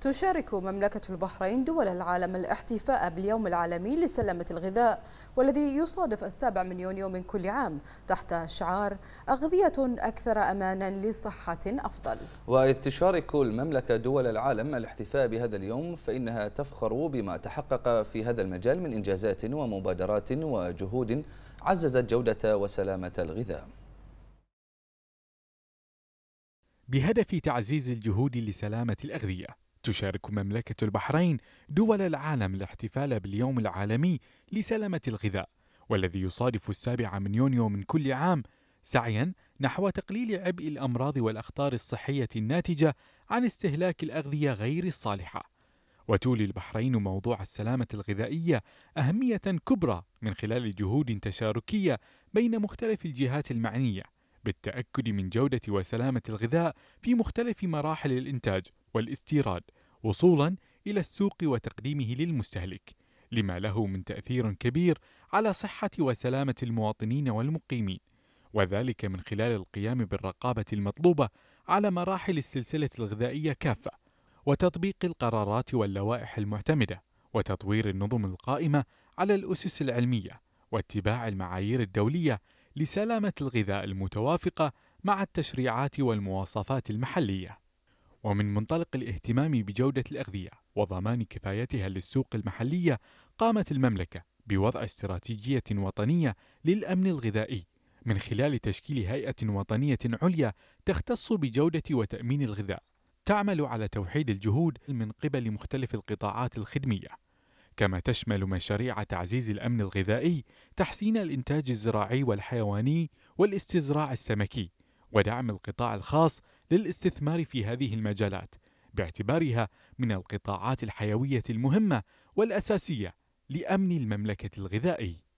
تشارك مملكة البحرين دول العالم الاحتفاء باليوم العالمي لسلامة الغذاء والذي يصادف السابع من يونيو من كل عام تحت شعار أغذية أكثر أمانا لصحة أفضل وإذ تشارك المملكة دول العالم الاحتفاء بهذا اليوم فإنها تفخر بما تحقق في هذا المجال من إنجازات ومبادرات وجهود عززت جودة وسلامة الغذاء بهدف تعزيز الجهود لسلامة الأغذية تشارك مملكة البحرين دول العالم الاحتفال باليوم العالمي لسلامة الغذاء والذي يصادف السابع من يونيو من كل عام سعيا نحو تقليل عبء الأمراض والأخطار الصحية الناتجة عن استهلاك الأغذية غير الصالحة وتولي البحرين موضوع السلامة الغذائية أهمية كبرى من خلال جهود تشاركية بين مختلف الجهات المعنية بالتأكد من جودة وسلامة الغذاء في مختلف مراحل الإنتاج والاستيراد وصولا إلى السوق وتقديمه للمستهلك، لما له من تأثير كبير على صحة وسلامة المواطنين والمقيمين، وذلك من خلال القيام بالرقابة المطلوبة على مراحل السلسلة الغذائية كافة، وتطبيق القرارات واللوائح المعتمدة، وتطوير النظم القائمة على الأسس العلمية، واتباع المعايير الدولية لسلامة الغذاء المتوافقة مع التشريعات والمواصفات المحلية. ومن منطلق الاهتمام بجودة الأغذية وضمان كفايتها للسوق المحلية، قامت المملكة بوضع استراتيجية وطنية للأمن الغذائي من خلال تشكيل هيئة وطنية عليا تختص بجودة وتأمين الغذاء، تعمل على توحيد الجهود من قبل مختلف القطاعات الخدمية كما تشمل مشاريع تعزيز الامن الغذائي تحسين الانتاج الزراعي والحيواني والاستزراع السمكي ودعم القطاع الخاص للاستثمار في هذه المجالات باعتبارها من القطاعات الحيويه المهمه والاساسيه لامن المملكه الغذائي